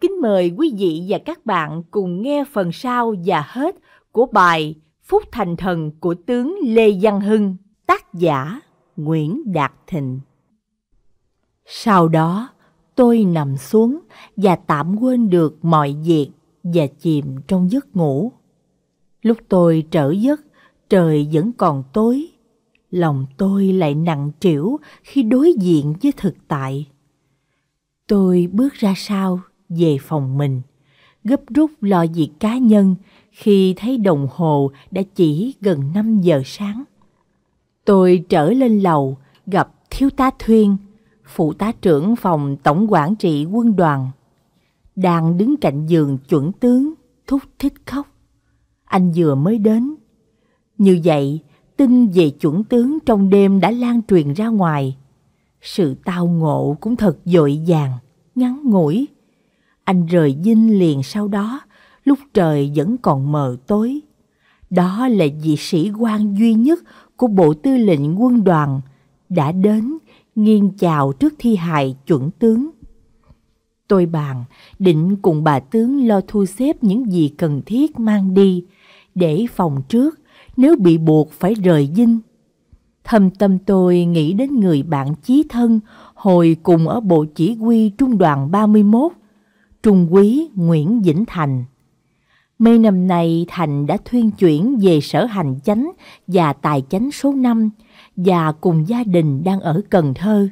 Kính mời quý vị và các bạn cùng nghe phần sau và hết của bài Phúc Thành Thần của tướng Lê Văn Hưng, tác giả Nguyễn Đạt Thịnh. Sau đó, tôi nằm xuống và tạm quên được mọi việc và chìm trong giấc ngủ. Lúc tôi trở giấc, trời vẫn còn tối. Lòng tôi lại nặng trĩu khi đối diện với thực tại. Tôi bước ra sau về phòng mình gấp rút lo việc cá nhân khi thấy đồng hồ đã chỉ gần 5 giờ sáng. Tôi trở lên lầu gặp thiếu tá Thuyên, phụ tá trưởng phòng tổng quản trị quân đoàn. Đang đứng cạnh giường chuẩn tướng, thúc thích khóc. Anh vừa mới đến. Như vậy, tin về chuẩn tướng trong đêm đã lan truyền ra ngoài. Sự tao ngộ cũng thật dội vàng, ngắn ngủi anh rời dinh liền sau đó, lúc trời vẫn còn mờ tối. Đó là vị sĩ quan duy nhất của Bộ Tư lệnh Quân đoàn đã đến nghiêng chào trước thi hài chuẩn tướng. Tôi bàn định cùng bà tướng lo thu xếp những gì cần thiết mang đi để phòng trước nếu bị buộc phải rời dinh. Thâm tâm tôi nghĩ đến người bạn chí thân hồi cùng ở bộ chỉ huy trung đoàn 31 Trung quý Nguyễn Vĩnh Thành. Mấy năm nay Thành đã thuyên chuyển về sở hành chánh và tài chánh số 5 và cùng gia đình đang ở Cần Thơ.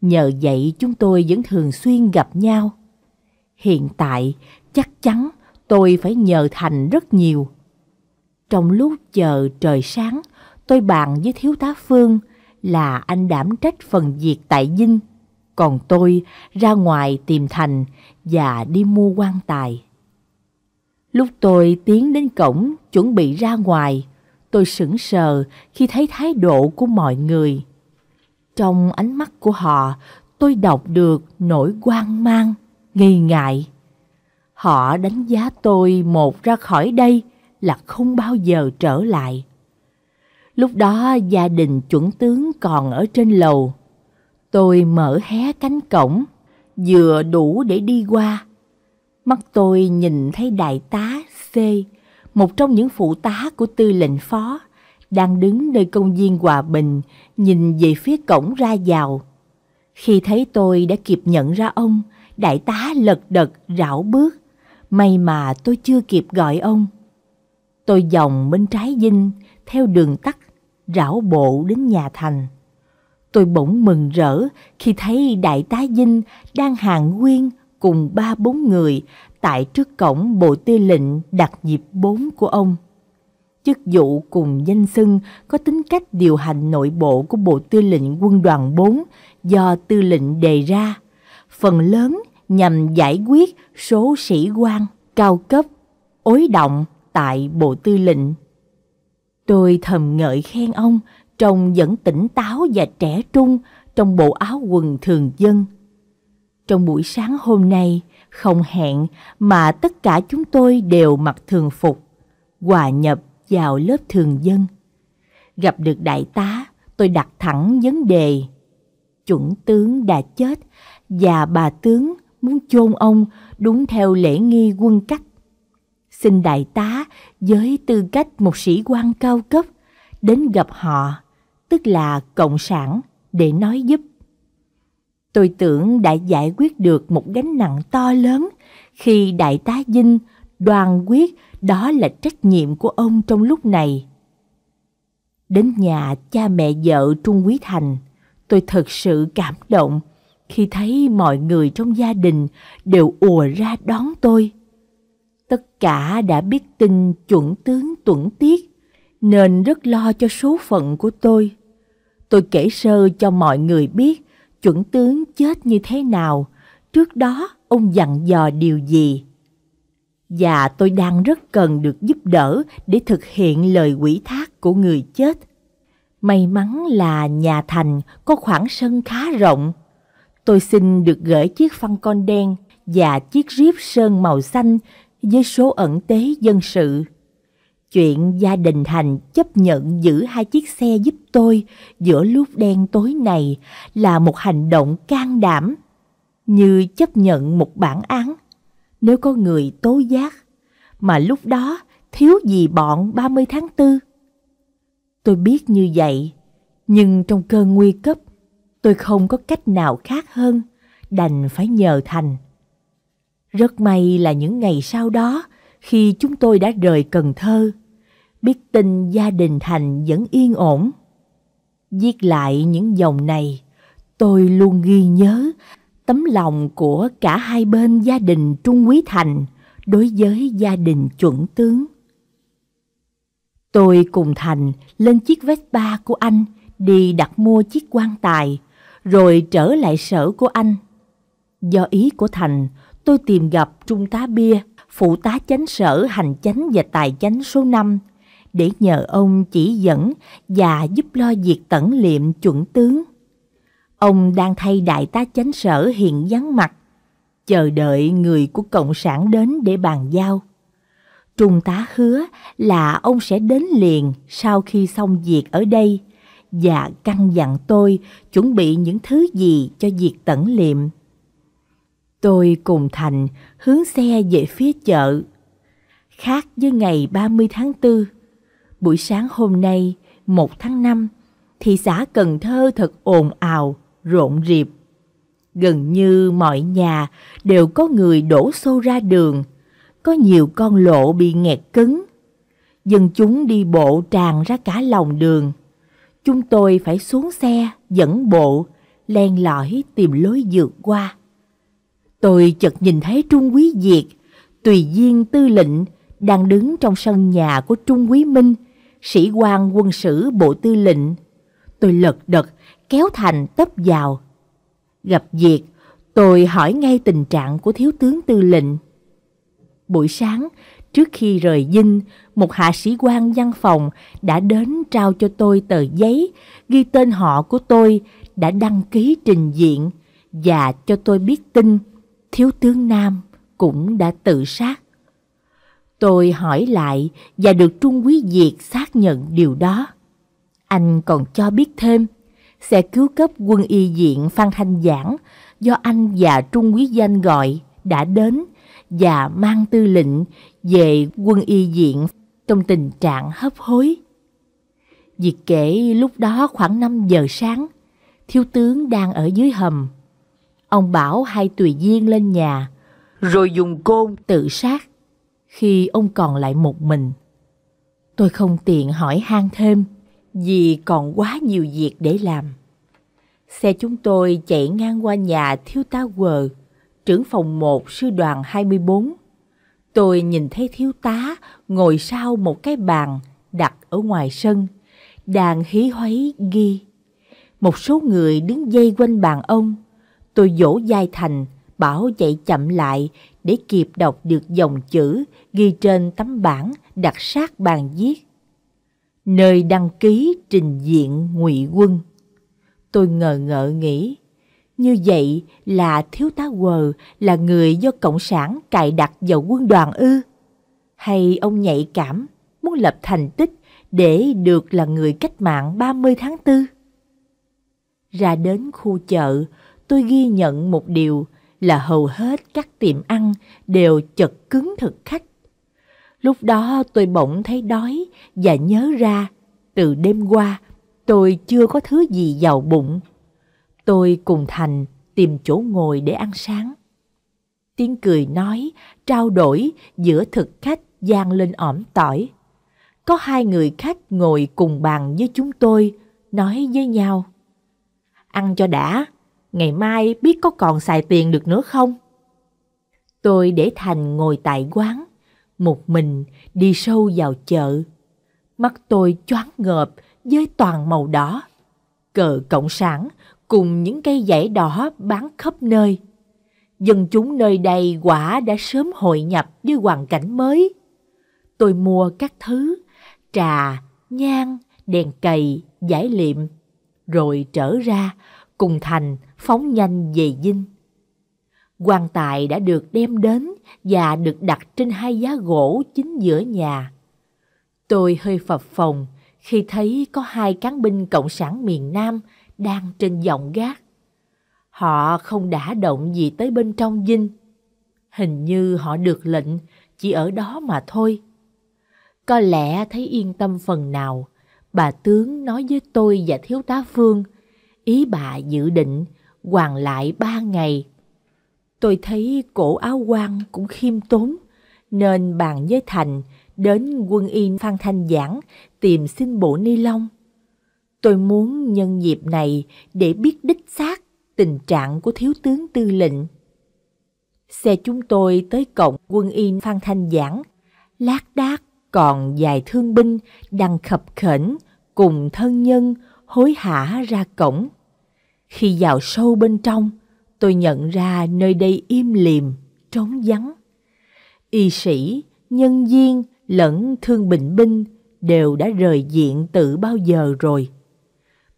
Nhờ vậy chúng tôi vẫn thường xuyên gặp nhau. Hiện tại chắc chắn tôi phải nhờ Thành rất nhiều. Trong lúc chờ trời sáng, tôi bàn với Thiếu tá Phương là anh đảm trách phần việc tại Vinh còn tôi ra ngoài tìm thành và đi mua quan tài. Lúc tôi tiến đến cổng chuẩn bị ra ngoài, tôi sững sờ khi thấy thái độ của mọi người. Trong ánh mắt của họ, tôi đọc được nỗi quan mang, nghi ngại. Họ đánh giá tôi một ra khỏi đây là không bao giờ trở lại. Lúc đó gia đình chuẩn tướng còn ở trên lầu, Tôi mở hé cánh cổng, vừa đủ để đi qua. Mắt tôi nhìn thấy đại tá C, một trong những phụ tá của tư lệnh phó, đang đứng nơi công viên Hòa Bình, nhìn về phía cổng ra vào. Khi thấy tôi đã kịp nhận ra ông, đại tá lật đật rảo bước. May mà tôi chưa kịp gọi ông. Tôi dòng bên trái dinh, theo đường tắt, rảo bộ đến nhà thành tôi bỗng mừng rỡ khi thấy đại tá dinh đang hàng nguyên cùng ba bốn người tại trước cổng bộ tư lệnh đặc nhiệm bốn của ông. Chức vụ cùng danh xưng có tính cách điều hành nội bộ của Bộ Tư lệnh Quân đoàn bốn do tư lệnh đề ra, phần lớn nhằm giải quyết số sĩ quan cao cấp ối động tại Bộ Tư lệnh. Tôi thầm ngợi khen ông trông vẫn tỉnh táo và trẻ trung trong bộ áo quần thường dân. Trong buổi sáng hôm nay, không hẹn mà tất cả chúng tôi đều mặc thường phục, hòa nhập vào lớp thường dân. Gặp được đại tá, tôi đặt thẳng vấn đề. Chuẩn tướng đã chết và bà tướng muốn chôn ông đúng theo lễ nghi quân cách. Xin đại tá với tư cách một sĩ quan cao cấp đến gặp họ tức là cộng sản, để nói giúp. Tôi tưởng đã giải quyết được một gánh nặng to lớn khi Đại tá Dinh đoàn quyết đó là trách nhiệm của ông trong lúc này. Đến nhà cha mẹ vợ Trung Quý Thành, tôi thật sự cảm động khi thấy mọi người trong gia đình đều ùa ra đón tôi. Tất cả đã biết tin chuẩn tướng Tuấn Tiết nên rất lo cho số phận của tôi. Tôi kể sơ cho mọi người biết chuẩn tướng chết như thế nào, trước đó ông dặn dò điều gì. Và tôi đang rất cần được giúp đỡ để thực hiện lời quỷ thác của người chết. May mắn là nhà thành có khoảng sân khá rộng. Tôi xin được gửi chiếc phân con đen và chiếc ríp sơn màu xanh với số ẩn tế dân sự Chuyện gia đình Thành chấp nhận giữ hai chiếc xe giúp tôi giữa lúc đen tối này là một hành động can đảm, như chấp nhận một bản án nếu có người tố giác, mà lúc đó thiếu gì bọn 30 tháng 4. Tôi biết như vậy, nhưng trong cơn nguy cấp, tôi không có cách nào khác hơn, đành phải nhờ Thành. Rất may là những ngày sau đó, khi chúng tôi đã rời Cần Thơ, biết tin gia đình Thành vẫn yên ổn. Viết lại những dòng này, tôi luôn ghi nhớ tấm lòng của cả hai bên gia đình Trung Quý Thành đối với gia đình chuẩn tướng. Tôi cùng Thành lên chiếc Vespa của anh đi đặt mua chiếc quan tài, rồi trở lại sở của anh. Do ý của Thành, tôi tìm gặp Trung tá Bia phụ tá chánh sở hành chánh và tài chánh số 5 để nhờ ông chỉ dẫn và giúp lo việc tẩn liệm chuẩn tướng. Ông đang thay đại tá chánh sở hiện vắng mặt, chờ đợi người của Cộng sản đến để bàn giao. Trung tá hứa là ông sẽ đến liền sau khi xong việc ở đây và căn dặn tôi chuẩn bị những thứ gì cho việc tẩn liệm. Tôi cùng Thành hướng xe về phía chợ. Khác với ngày 30 tháng 4, buổi sáng hôm nay 1 tháng 5, thị xã Cần Thơ thật ồn ào, rộn rịp. Gần như mọi nhà đều có người đổ xô ra đường, có nhiều con lộ bị nghẹt cứng. Dân chúng đi bộ tràn ra cả lòng đường. Chúng tôi phải xuống xe, dẫn bộ, len lỏi tìm lối vượt qua tôi chợt nhìn thấy Trung Quý Diệt, Tùy Viên Tư lệnh đang đứng trong sân nhà của Trung Quý Minh, sĩ quan quân sử Bộ Tư lệnh. Tôi lật đật, kéo Thành tấp vào. Gặp Diệt, tôi hỏi ngay tình trạng của Thiếu tướng Tư lệnh. Buổi sáng, trước khi rời dinh, một hạ sĩ quan văn phòng đã đến trao cho tôi tờ giấy ghi tên họ của tôi đã đăng ký trình diện và cho tôi biết tin thiếu tướng Nam cũng đã tự sát. Tôi hỏi lại và được Trung quý Việt xác nhận điều đó. Anh còn cho biết thêm, sẽ cứu cấp quân y diện Phan Thanh Giảng do anh và Trung quý Danh gọi đã đến và mang tư lệnh về quân y diện trong tình trạng hấp hối. Việc kể lúc đó khoảng 5 giờ sáng, thiếu tướng đang ở dưới hầm ông Bảo hai tùy viên lên nhà, rồi dùng côn tự sát khi ông còn lại một mình. Tôi không tiện hỏi han thêm vì còn quá nhiều việc để làm. Xe chúng tôi chạy ngang qua nhà Thiếu tá Quờ, trưởng phòng 1 sư đoàn 24. Tôi nhìn thấy thiếu tá ngồi sau một cái bàn đặt ở ngoài sân, đàn hí hoáy ghi. Một số người đứng dây quanh bàn ông – Tôi dỗ dai Thành, bảo chạy chậm lại để kịp đọc được dòng chữ ghi trên tấm bảng đặt sát bàn viết. Nơi đăng ký trình diện ngụy quân. Tôi ngờ ngợ nghĩ, như vậy là thiếu tá quờ là người do Cộng sản cài đặt vào quân đoàn ư? Hay ông nhạy cảm, muốn lập thành tích để được là người cách mạng 30 tháng 4? Ra đến khu chợ, tôi ghi nhận một điều là hầu hết các tiệm ăn đều chật cứng thực khách. Lúc đó tôi bỗng thấy đói và nhớ ra từ đêm qua tôi chưa có thứ gì vào bụng. Tôi cùng Thành tìm chỗ ngồi để ăn sáng. Tiếng cười nói, trao đổi giữa thực khách gian lên ỏm tỏi. Có hai người khách ngồi cùng bàn với chúng tôi, nói với nhau. Ăn cho đã, ngày mai biết có còn xài tiền được nữa không? Tôi để Thành ngồi tại quán, một mình đi sâu vào chợ. Mắt tôi choáng ngợp với toàn màu đỏ. Cờ Cộng sản cùng những cây dãy đỏ bán khắp nơi. Dân chúng nơi đây quả đã sớm hội nhập với hoàn cảnh mới. Tôi mua các thứ, trà, nhang, đèn cầy, giải liệm, rồi trở ra cùng thành phóng nhanh về dinh. quan tài đã được đem đến và được đặt trên hai giá gỗ chính giữa nhà. Tôi hơi phập phồng khi thấy có hai cán binh Cộng sản miền Nam đang trên dòng gác. Họ không đã động gì tới bên trong dinh. Hình như họ được lệnh chỉ ở đó mà thôi. Có lẽ thấy yên tâm phần nào, bà tướng nói với tôi và thiếu tá Phương – Ý bà dự định hoàn lại ba ngày. Tôi thấy cổ áo quan cũng khiêm tốn, nên bàn với Thành đến quân y Phan Thanh Giảng tìm xin bộ ni lông. Tôi muốn nhân dịp này để biết đích xác tình trạng của thiếu tướng tư lệnh. Xe chúng tôi tới cổng quân y Phan Thanh Giảng, lác đác còn vài thương binh đang khập khểnh cùng thân nhân hối hả ra cổng. Khi vào sâu bên trong, tôi nhận ra nơi đây im lìm, trống vắng. Y sĩ, nhân viên lẫn thương bình binh đều đã rời diện từ bao giờ rồi.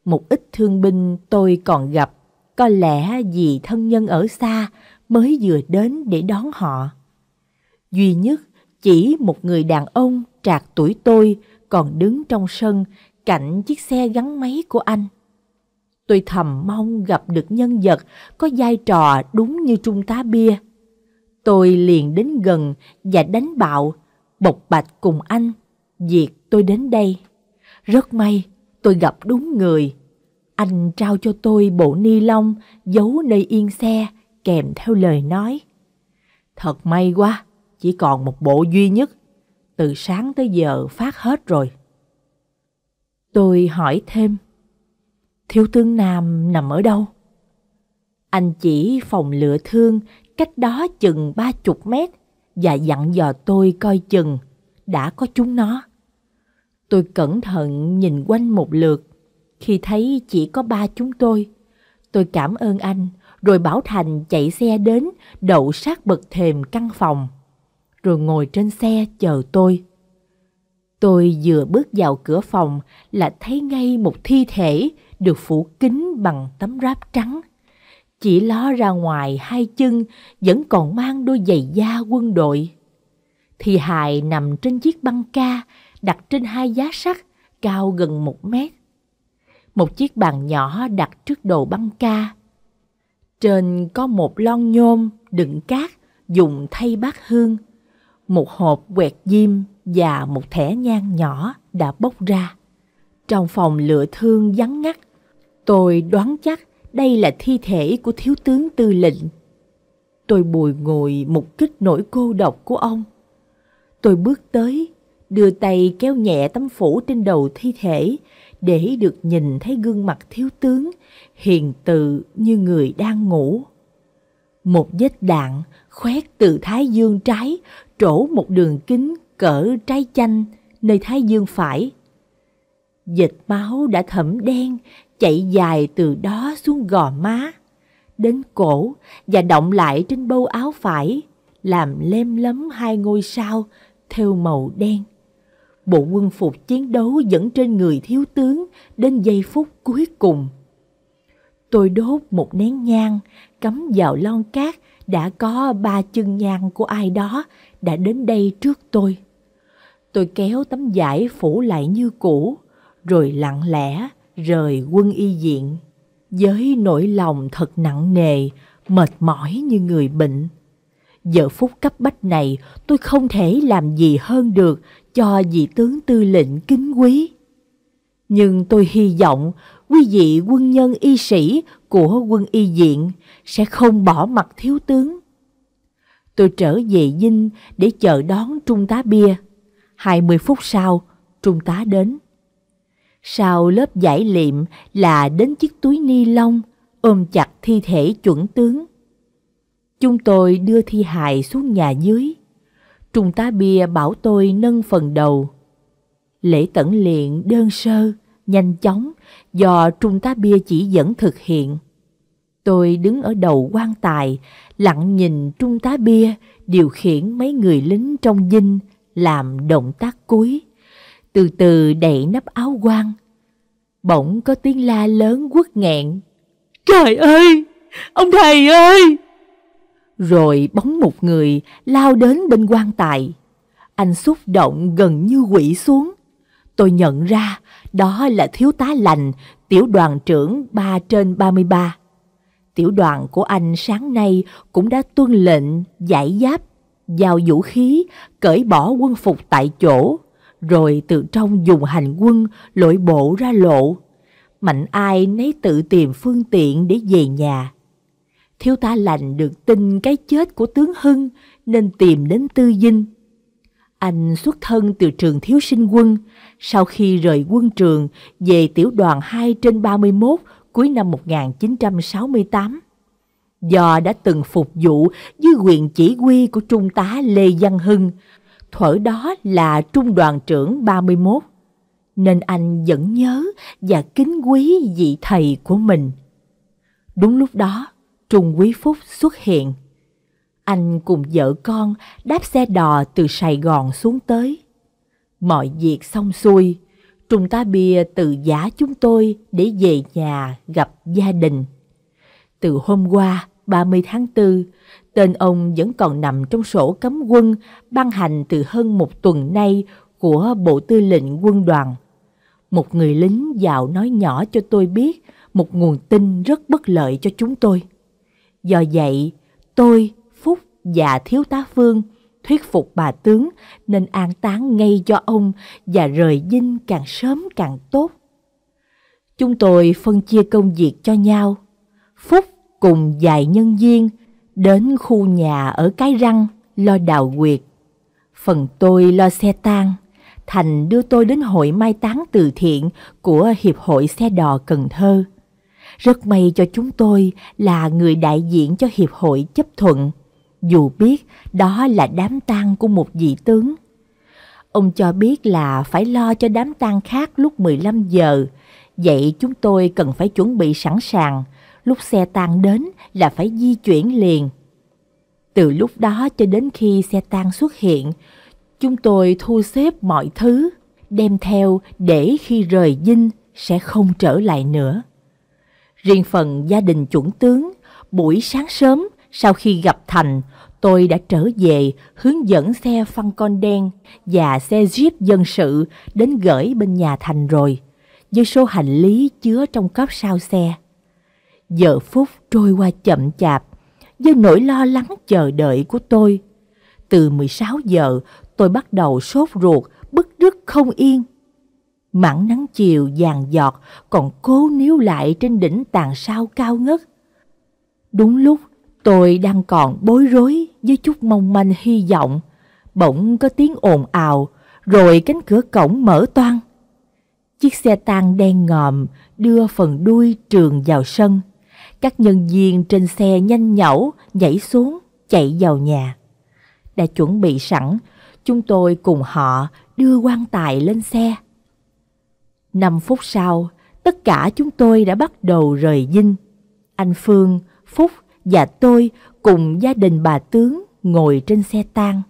Một ít thương binh tôi còn gặp, có lẽ vì thân nhân ở xa mới vừa đến để đón họ. Duy nhất chỉ một người đàn ông trạc tuổi tôi còn đứng trong sân cạnh chiếc xe gắn máy của anh. Tôi thầm mong gặp được nhân vật có vai trò đúng như Trung tá Bia. Tôi liền đến gần và đánh bạo, bộc bạch cùng anh. Việc tôi đến đây. Rất may, tôi gặp đúng người. Anh trao cho tôi bộ ni lông giấu nơi yên xe kèm theo lời nói. Thật may quá, chỉ còn một bộ duy nhất. Từ sáng tới giờ phát hết rồi. Tôi hỏi thêm Thiếu tướng Nam nằm ở đâu? Anh chỉ phòng lửa thương cách đó chừng ba chục mét và dặn dò tôi coi chừng đã có chúng nó. Tôi cẩn thận nhìn quanh một lượt. Khi thấy chỉ có ba chúng tôi, tôi cảm ơn anh rồi bảo Thành chạy xe đến đậu sát bậc thềm căn phòng. Rồi ngồi trên xe chờ tôi. Tôi vừa bước vào cửa phòng là thấy ngay một thi thể được phủ kín bằng tấm ráp trắng. Chỉ ló ra ngoài hai chân vẫn còn mang đôi giày da quân đội. Thì hài nằm trên chiếc băng ca đặt trên hai giá sắt cao gần một mét. Một chiếc bàn nhỏ đặt trước đầu băng ca. Trên có một lon nhôm đựng cát dùng thay bát hương, một hộp quẹt diêm và một thẻ nhang nhỏ đã bốc ra. Trong phòng lửa thương vắng ngắt, Tôi đoán chắc đây là thi thể của thiếu tướng tư lệnh. Tôi bồi ngồi một kích nỗi cô độc của ông. Tôi bước tới, đưa tay kéo nhẹ tấm phủ trên đầu thi thể để được nhìn thấy gương mặt thiếu tướng hiền từ như người đang ngủ. Một vết đạn khoét từ thái dương trái trổ một đường kính cỡ trái chanh nơi thái dương phải. Dịch máu đã thẩm đen chạy dài từ đó xuống gò má, đến cổ và động lại trên bâu áo phải, làm lem lấm hai ngôi sao theo màu đen. Bộ quân phục chiến đấu dẫn trên người thiếu tướng đến giây phút cuối cùng. Tôi đốt một nén nhang, cắm vào lon cát đã có ba chân nhang của ai đó đã đến đây trước tôi. Tôi kéo tấm vải phủ lại như cũ, rồi lặng lẽ rời quân y diện với nỗi lòng thật nặng nề, mệt mỏi như người bệnh. Giờ phút cấp bách này tôi không thể làm gì hơn được cho vị tướng tư lệnh kính quý. Nhưng tôi hy vọng quý vị quân nhân y sĩ của quân y diện sẽ không bỏ mặt thiếu tướng. Tôi trở về dinh để chờ đón Trung tá Bia. 20 phút sau, Trung tá đến. Sau lớp giải liệm là đến chiếc túi ni lông ôm chặt thi thể chuẩn tướng. Chúng tôi đưa thi hài xuống nhà dưới. Trung tá bia bảo tôi nâng phần đầu. Lễ tẩn liện đơn sơ, nhanh chóng do Trung tá bia chỉ dẫn thực hiện. Tôi đứng ở đầu quan tài, lặng nhìn Trung tá bia điều khiển mấy người lính trong dinh làm động tác cuối từ từ đậy nắp áo quan. Bỗng có tiếng la lớn quất nghẹn. Trời ơi! Ông thầy ơi! Rồi bóng một người lao đến bên quan tài. Anh xúc động gần như quỷ xuống. Tôi nhận ra đó là thiếu tá lành, tiểu đoàn trưởng 3 trên 33. Tiểu đoàn của anh sáng nay cũng đã tuân lệnh giải giáp, giao vũ khí, cởi bỏ quân phục tại chỗ, rồi từ trong dùng hành quân lội bộ ra lộ. Mạnh ai nấy tự tìm phương tiện để về nhà. Thiếu tá lành được tin cái chết của tướng Hưng nên tìm đến Tư Dinh. Anh xuất thân từ trường thiếu sinh quân, sau khi rời quân trường về tiểu đoàn 2 trên 31 cuối năm 1968. Do đã từng phục vụ dưới quyền chỉ huy của Trung tá Lê Văn Hưng, thuở đó là trung đoàn trưởng 31, nên anh vẫn nhớ và kính quý vị thầy của mình. Đúng lúc đó, Trung Quý Phúc xuất hiện. Anh cùng vợ con đáp xe đò từ Sài Gòn xuống tới. Mọi việc xong xuôi, Trung tá Bia tự giả chúng tôi để về nhà gặp gia đình. Từ hôm qua, 30 tháng 4, Tên ông vẫn còn nằm trong sổ cấm quân ban hành từ hơn một tuần nay của Bộ Tư lệnh Quân đoàn. Một người lính vào nói nhỏ cho tôi biết một nguồn tin rất bất lợi cho chúng tôi. Do vậy, tôi, Phúc và Thiếu tá Phương thuyết phục bà tướng nên an táng ngay cho ông và rời dinh càng sớm càng tốt. Chúng tôi phân chia công việc cho nhau. Phúc cùng vài nhân viên Đến khu nhà ở Cái Răng, lo đào quyệt. Phần tôi lo xe tang. Thành đưa tôi đến hội mai táng từ thiện của Hiệp hội xe đò Cần Thơ. Rất may cho chúng tôi là người đại diện cho Hiệp hội chấp thuận, dù biết đó là đám tang của một vị tướng. Ông cho biết là phải lo cho đám tang khác lúc 15 giờ, vậy chúng tôi cần phải chuẩn bị sẵn sàng, lúc xe tang đến là phải di chuyển liền. Từ lúc đó cho đến khi xe tang xuất hiện, chúng tôi thu xếp mọi thứ, đem theo để khi rời dinh sẽ không trở lại nữa. Riêng phần gia đình chuẩn tướng, buổi sáng sớm sau khi gặp Thành, tôi đã trở về hướng dẫn xe phân con đen và xe jeep dân sự đến gửi bên nhà Thành rồi, với số hành lý chứa trong cốp sau xe. Giờ phút trôi qua chậm chạp, với nỗi lo lắng chờ đợi của tôi. Từ 16 giờ, tôi bắt đầu sốt ruột, bức rứt không yên. Mảng nắng chiều vàng giọt còn cố níu lại trên đỉnh tàn sao cao ngất. Đúng lúc tôi đang còn bối rối với chút mong manh hy vọng, bỗng có tiếng ồn ào, rồi cánh cửa cổng mở toang. Chiếc xe tang đen ngòm đưa phần đuôi trường vào sân. Các nhân viên trên xe nhanh nhẩu, nhảy xuống, chạy vào nhà. Đã chuẩn bị sẵn, chúng tôi cùng họ đưa quan tài lên xe. Năm phút sau, tất cả chúng tôi đã bắt đầu rời dinh. Anh Phương, Phúc và tôi cùng gia đình bà Tướng ngồi trên xe tang.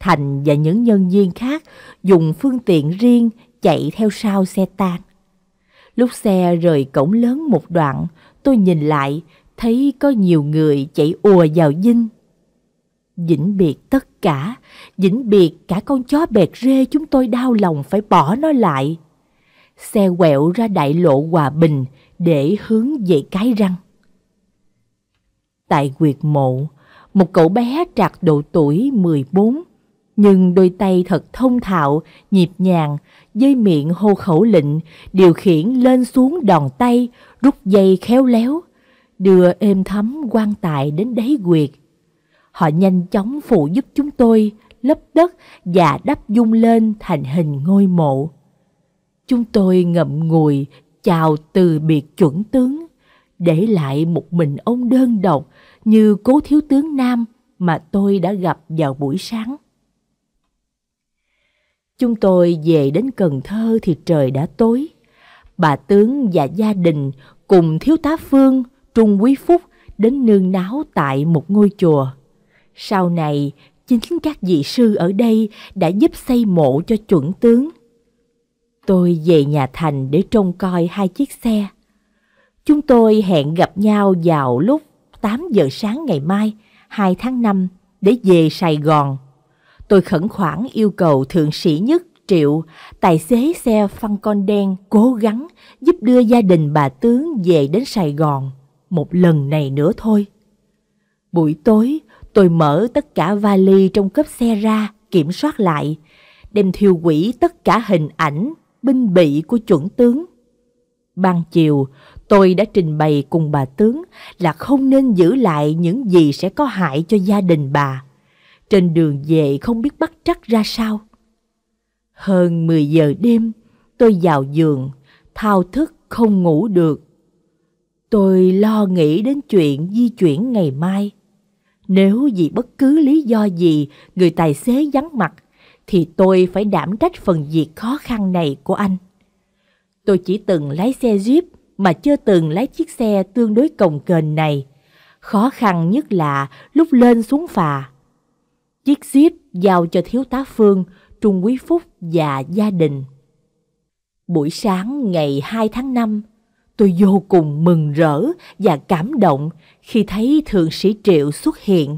Thành và những nhân viên khác dùng phương tiện riêng chạy theo sau xe tang. Lúc xe rời cổng lớn một đoạn, tôi nhìn lại, thấy có nhiều người chạy ùa vào dinh. Dĩnh biệt tất cả, dĩnh biệt cả con chó bẹt rê chúng tôi đau lòng phải bỏ nó lại. Xe quẹo ra đại lộ Hòa Bình để hướng về cái răng. Tại quyệt mộ, một cậu bé trạc độ tuổi 14 nhưng đôi tay thật thông thạo, nhịp nhàng, dây miệng hô khẩu lệnh, điều khiển lên xuống đòn tay, rút dây khéo léo, đưa êm thấm quan tài đến đáy quyệt. Họ nhanh chóng phụ giúp chúng tôi lấp đất và đắp dung lên thành hình ngôi mộ. Chúng tôi ngậm ngùi chào từ biệt chuẩn tướng, để lại một mình ông đơn độc như cố thiếu tướng Nam mà tôi đã gặp vào buổi sáng. Chúng tôi về đến Cần Thơ thì trời đã tối. Bà Tướng và gia đình cùng Thiếu tá Phương, Trung Quý Phúc đến nương náo tại một ngôi chùa. Sau này, chính các vị sư ở đây đã giúp xây mộ cho chuẩn tướng. Tôi về nhà thành để trông coi hai chiếc xe. Chúng tôi hẹn gặp nhau vào lúc 8 giờ sáng ngày mai, 2 tháng 5 để về Sài Gòn Tôi khẩn khoản yêu cầu thượng sĩ nhất Triệu, tài xế xe phân con đen cố gắng giúp đưa gia đình bà tướng về đến Sài Gòn một lần này nữa thôi. Buổi tối, tôi mở tất cả vali trong cốp xe ra kiểm soát lại, đem thiêu quỷ tất cả hình ảnh, binh bị của chuẩn tướng. Ban chiều, tôi đã trình bày cùng bà tướng là không nên giữ lại những gì sẽ có hại cho gia đình bà trên đường về không biết bắt trắc ra sao. Hơn 10 giờ đêm, tôi vào giường, thao thức không ngủ được. Tôi lo nghĩ đến chuyện di chuyển ngày mai. Nếu vì bất cứ lý do gì người tài xế vắng mặt, thì tôi phải đảm trách phần việc khó khăn này của anh. Tôi chỉ từng lái xe Jeep mà chưa từng lái chiếc xe tương đối cồng kềnh này. Khó khăn nhất là lúc lên xuống phà Chiếc zip giao cho thiếu tá Phương, Trung Quý Phúc và gia đình. Buổi sáng ngày 2 tháng 5, tôi vô cùng mừng rỡ và cảm động khi thấy Thượng sĩ Triệu xuất hiện.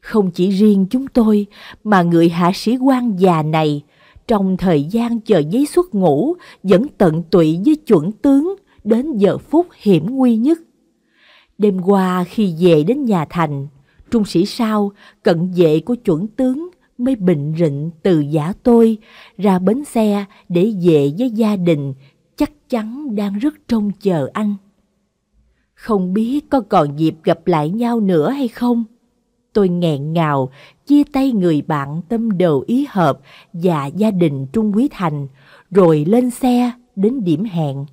Không chỉ riêng chúng tôi mà người hạ sĩ quan già này trong thời gian chờ giấy xuất ngũ vẫn tận tụy với chuẩn tướng đến giờ phút hiểm nguy nhất. Đêm qua khi về đến nhà thành, Trung sĩ sao, cận vệ của chuẩn tướng mới bình rịnh từ giả tôi ra bến xe để về với gia đình chắc chắn đang rất trông chờ anh. Không biết có còn dịp gặp lại nhau nữa hay không? Tôi nghẹn ngào, chia tay người bạn tâm đầu ý hợp và gia đình Trung Quý Thành, rồi lên xe đến điểm hẹn.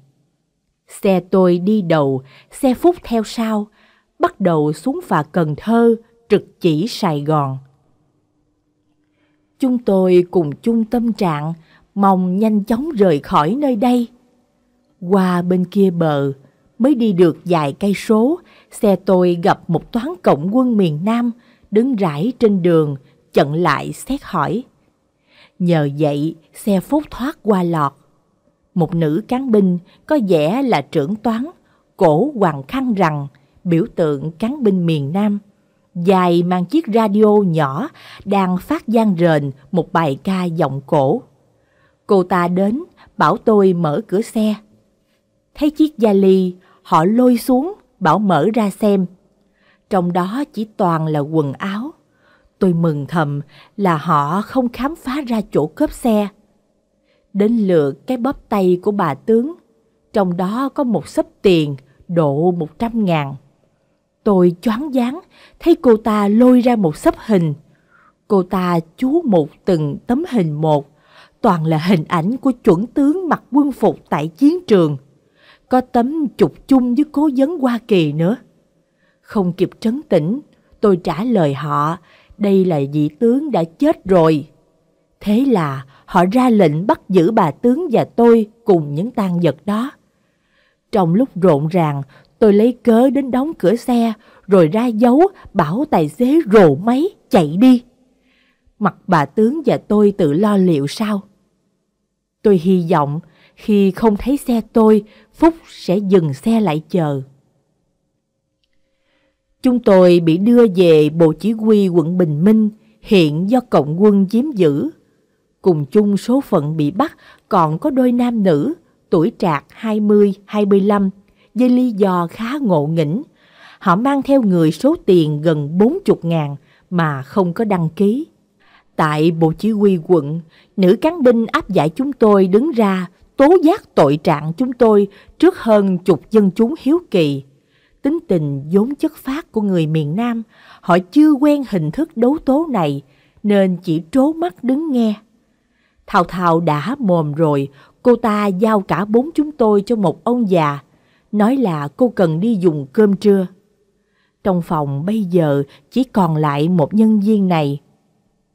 Xe tôi đi đầu, xe Phúc theo sau, bắt đầu xuống phà Cần Thơ, trực chỉ Sài Gòn. Chúng tôi cùng chung tâm trạng, mong nhanh chóng rời khỏi nơi đây. Qua bên kia bờ, mới đi được vài cây số, xe tôi gặp một toán cộng quân miền Nam đứng rải trên đường, chặn lại xét hỏi. Nhờ vậy, xe phốt thoát qua lọt. Một nữ cán binh có vẻ là trưởng toán, cổ hoàng khăn rằng, biểu tượng cán binh miền Nam, dài mang chiếc radio nhỏ đang phát gian rền một bài ca giọng cổ. Cô ta đến bảo tôi mở cửa xe. Thấy chiếc da vali họ lôi xuống bảo mở ra xem. Trong đó chỉ toàn là quần áo. Tôi mừng thầm là họ không khám phá ra chỗ cướp xe. Đến lượt cái bóp tay của bà tướng, trong đó có một sấp tiền độ 100 ngàn. Tôi choáng váng thấy cô ta lôi ra một sấp hình. Cô ta chú một từng tấm hình một, toàn là hình ảnh của chuẩn tướng mặc quân phục tại chiến trường. Có tấm chụp chung với cố vấn Hoa Kỳ nữa. Không kịp trấn tĩnh, tôi trả lời họ, đây là vị tướng đã chết rồi. Thế là họ ra lệnh bắt giữ bà tướng và tôi cùng những tang vật đó. Trong lúc rộn ràng, Tôi lấy cớ đến đóng cửa xe, rồi ra dấu bảo tài xế rồ máy chạy đi. Mặt bà tướng và tôi tự lo liệu sao. Tôi hy vọng khi không thấy xe tôi, Phúc sẽ dừng xe lại chờ. Chúng tôi bị đưa về Bộ Chỉ huy quận Bình Minh, hiện do Cộng quân chiếm giữ. Cùng chung số phận bị bắt còn có đôi nam nữ, tuổi trạc 20-25, với lý do khá ngộ nghĩnh. Họ mang theo người số tiền gần 40 ngàn mà không có đăng ký. Tại Bộ Chỉ huy quận, nữ cán binh áp giải chúng tôi đứng ra tố giác tội trạng chúng tôi trước hơn chục dân chúng hiếu kỳ. Tính tình vốn chất phát của người miền Nam, họ chưa quen hình thức đấu tố này nên chỉ trố mắt đứng nghe. Thào Thào đã mồm rồi, cô ta giao cả bốn chúng tôi cho một ông già nói là cô cần đi dùng cơm trưa. Trong phòng bây giờ chỉ còn lại một nhân viên này.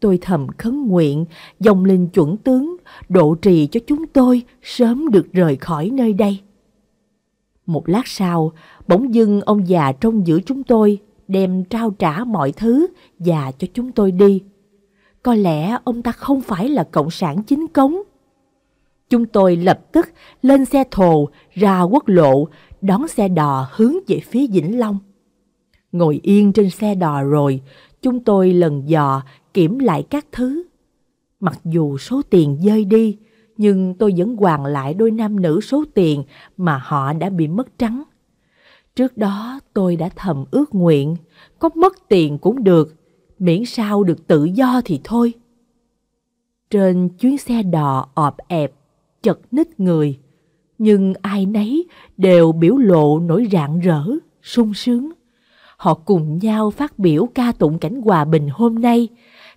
Tôi thầm khấn nguyện, dòng linh chuẩn tướng, độ trì cho chúng tôi sớm được rời khỏi nơi đây. Một lát sau, bỗng dưng ông già trông giữ chúng tôi đem trao trả mọi thứ và cho chúng tôi đi. Có lẽ ông ta không phải là cộng sản chính cống, Chúng tôi lập tức lên xe thồ ra quốc lộ, đón xe đò hướng về phía Vĩnh Long. Ngồi yên trên xe đò rồi, chúng tôi lần dò kiểm lại các thứ. Mặc dù số tiền dơi đi, nhưng tôi vẫn hoàn lại đôi nam nữ số tiền mà họ đã bị mất trắng. Trước đó tôi đã thầm ước nguyện, có mất tiền cũng được, miễn sao được tự do thì thôi. Trên chuyến xe đò ọp ẹp, chật nít người, nhưng ai nấy đều biểu lộ nỗi rạng rỡ, sung sướng. Họ cùng nhau phát biểu ca tụng cảnh hòa bình hôm nay,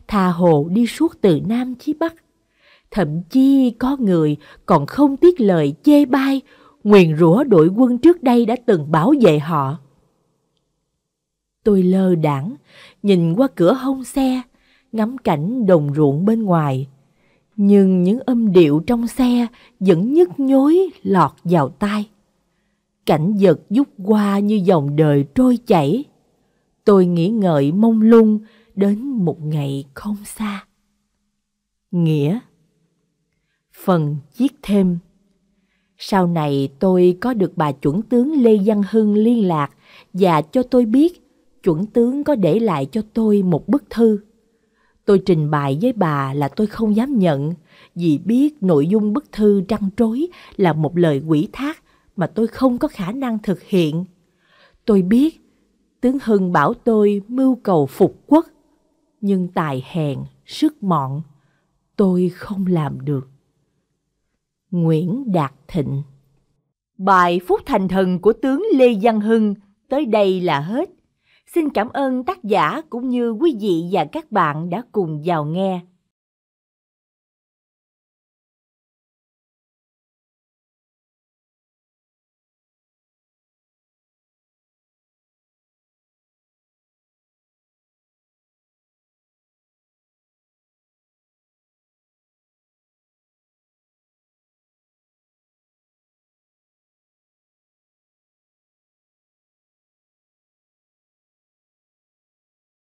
thà hồ đi suốt từ Nam chí Bắc. Thậm chí có người còn không tiếc lời chê bai, nguyền rủa đội quân trước đây đã từng bảo vệ họ. Tôi lơ đảng, nhìn qua cửa hông xe, ngắm cảnh đồng ruộng bên ngoài nhưng những âm điệu trong xe vẫn nhức nhối lọt vào tai. Cảnh vật rút qua như dòng đời trôi chảy. Tôi nghĩ ngợi mông lung đến một ngày không xa. Nghĩa Phần viết thêm Sau này tôi có được bà chuẩn tướng Lê Văn Hưng liên lạc và cho tôi biết chuẩn tướng có để lại cho tôi một bức thư Tôi trình bày với bà là tôi không dám nhận vì biết nội dung bức thư trăng trối là một lời quỷ thác mà tôi không có khả năng thực hiện. Tôi biết tướng Hưng bảo tôi mưu cầu phục quốc, nhưng tài hèn, sức mọn, tôi không làm được. Nguyễn Đạt Thịnh Bài Phúc Thành Thần của tướng Lê Văn Hưng tới đây là hết. Xin cảm ơn tác giả cũng như quý vị và các bạn đã cùng vào nghe.